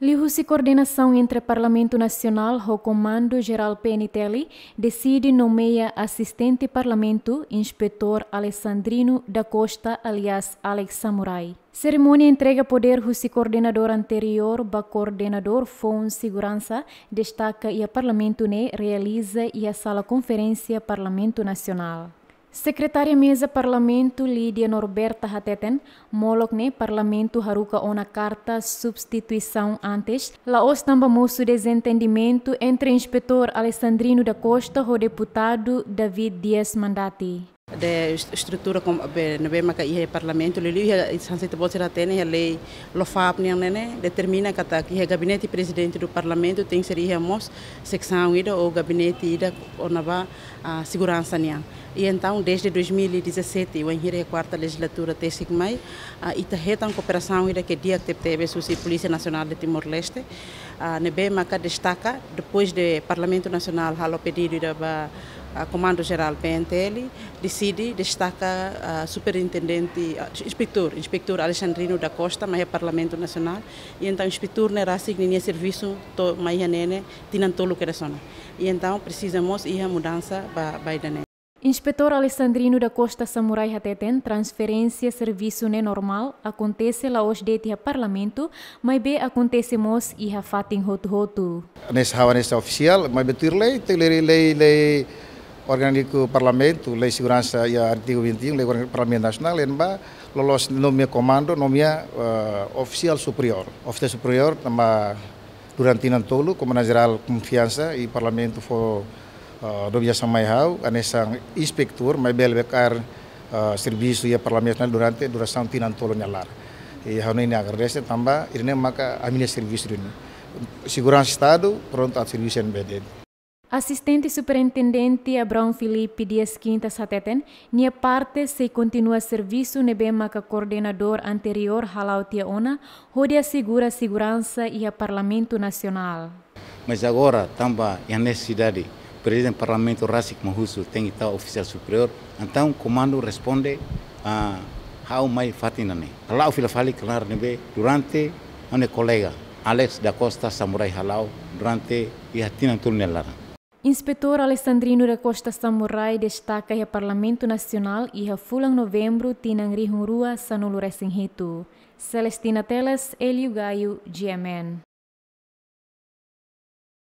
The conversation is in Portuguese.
Lihusi coordenação entre Parlamento Nacional e o Comando Geral PNTL decide nomeia assistente parlamento inspetor Alessandrino da Costa, aliás Alex Samurai. Cerimônia entrega poder Rússia coordenador anterior ba coordenador Fon Segurança destaca e a Parlamento ne realiza e a sala conferência Parlamento Nacional. Secretária mesa parlamento Lídia Norberta Hateten, molokne parlamento haruka ona carta substituição antes, laos tamba moço desentendimento entre inspetor Alessandrino da Costa e deputado David Dias Mandati de estrutura com na bem maca ia parlamento lili ia sanse te pode tene lei lo fap nem nene determina que tá que gabinete presidente do parlamento tem seria mos secção ida ou gabinete ida onava a segurança e então desde 2017 o engenheiro quarta legislatura te sigmai a ita retan cooperação ida que dia que teve susi polícia nacional de Timor Leste a nebe maca destaca depois de parlamento nacional halo pedido ba a Comando Geral PNTL decide destaca a superintendente, a inspector, inspector Alexandrino da Costa, mas é Parlamento Nacional, e então inspector nera signia serviço to maia nene tinantolo querasona. E então precisamos ir a mudança para Biden. Inspetor Alessandrino da Costa Samurai Hateten, transferência serviço né normal, acontece lá hoje dentro do parlamento, mas bem acontece mos e a fatin hot hotu. Nesse hava nesse oficial, mas betir lei, lei, lei, lei, orgânico parlamento, lei segurança ya, e ya, artigo 21, lei parlamento nacional, enba lolos nomia comando, nomia uh, eh, oficial superior. Oficial superior nama durante tolu, comando geral confiança e parlamento for uh, eh, do biasa mai hau, anesang inspector mai bel bekar uh, eh, serviço e ya parlamento nacional durante duração tinan tolu nyalar. E hau ini agar desa tambah, ini maka amine serviço ini. Segurança Estado, pronto a serviço NBD. Assistente Superintendente Abraão Felipe Dias Quinta Sateten, nia parte se continua serviço nebema ka coordenador anterior Tia ona, rodia assegura segurança e a Parlamento Nacional. Mas agora também a necessidade, o presidente do Parlamento Rasik Mahusul tem que estar oficial superior, então o comando responde a how mai fatinane. Halau fila fali claro nebe durante ane colega Alex da Costa Samurai Halau durante a tinan turnelara. Inspetor Alessandrino da Costa Samurai destaca que o Parlamento Nacional e a Fulan Novembro tinham rihurua sanuluresenhitu. Celestina Telas, Elio Gaio, GMN.